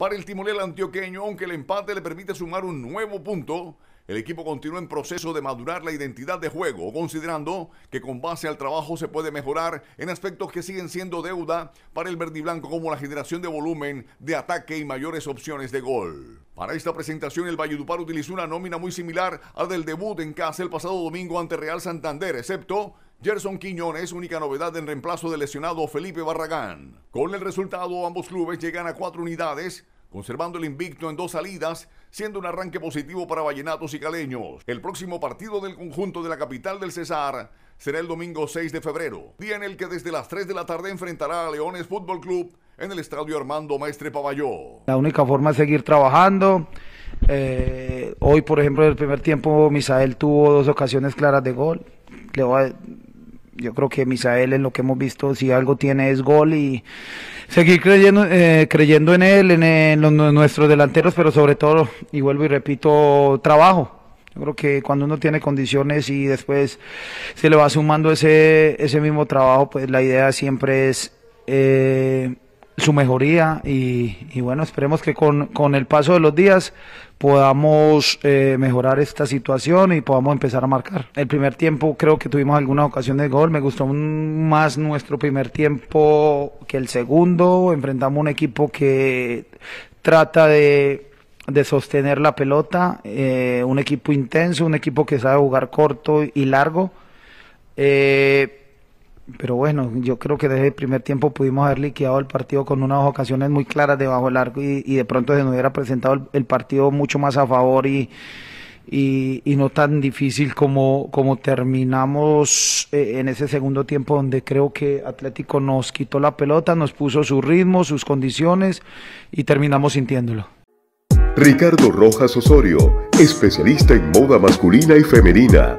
para el timonel antioqueño, aunque el empate le permite sumar un nuevo punto. El equipo continúa en proceso de madurar la identidad de juego, considerando que con base al trabajo se puede mejorar en aspectos que siguen siendo deuda para el verdiblanco como la generación de volumen de ataque y mayores opciones de gol. Para esta presentación el Valledupar utilizó una nómina muy similar a del debut en casa el pasado domingo ante Real Santander, excepto Gerson Quiñones, única novedad en reemplazo del lesionado Felipe Barragán. Con el resultado, ambos clubes llegan a cuatro unidades, conservando el invicto en dos salidas, siendo un arranque positivo para vallenatos y caleños. El próximo partido del conjunto de la capital del Cesar será el domingo 6 de febrero, día en el que desde las 3 de la tarde enfrentará a Leones Fútbol Club en el estadio Armando Maestre Paballó. La única forma es seguir trabajando. Eh, hoy, por ejemplo, en el primer tiempo, Misael tuvo dos ocasiones claras de gol. Le yo creo que Misael en lo que hemos visto, si algo tiene es gol y seguir creyendo, eh, creyendo en él, en, nuestros delanteros, pero sobre todo, y vuelvo y repito, trabajo. Yo creo que cuando uno tiene condiciones y después se le va sumando ese, ese mismo trabajo, pues la idea siempre es... Eh, su mejoría y, bueno, esperemos que con, con, el paso de los días podamos eh, mejorar esta situación y podamos empezar a marcar. El primer tiempo creo que tuvimos alguna ocasión de gol, me gustó más nuestro primer tiempo que el segundo, enfrentamos un equipo que trata de de sostener la pelota, eh, un equipo intenso, un equipo que sabe jugar corto y largo. Eh, pero bueno, yo creo que desde el primer tiempo pudimos haber liquidado el partido con unas ocasiones muy claras debajo del arco y, de pronto se nos hubiera presentado el, partido mucho más a favor y, no tan difícil como, como terminamos eh, en ese segundo tiempo donde creo que Atlético nos quitó la pelota, nos puso su ritmo, sus condiciones y terminamos sintiéndolo. Ricardo Rojas Osorio, especialista en moda masculina y femenina